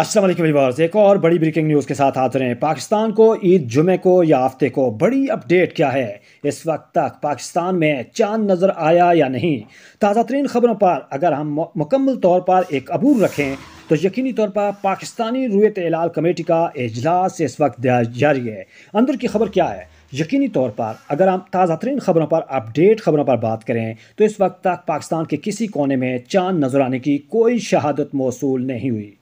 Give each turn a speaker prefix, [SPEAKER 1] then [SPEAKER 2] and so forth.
[SPEAKER 1] असलम व्यवर्स एक और बड़ी ब्रेकिंग न्यूज़ के साथ हाथ रहे हैं पाकिस्तान को ईद जुमे को या हफ्ते को बड़ी अपडेट क्या है इस वक्त तक पाकिस्तान में चांद नज़र आया या नहीं ताज़ा तरीन खबरों पर अगर हम मुकम्मल तौर पर एक अबूर रखें तो यकीनी तौर पर पाकिस्तानी रूयत एलाल कमेटी का अजलास इस वक्त जारी है अंदर की खबर क्या है यकीनी तौर पर अगर हम ताज़ा तरीन खबरों पर अपडेट खबरों पर बात करें तो इस वक्त तक पाकिस्तान के किसी कोने में चांद नज़र आने की कोई शहादत मौसू नहीं हुई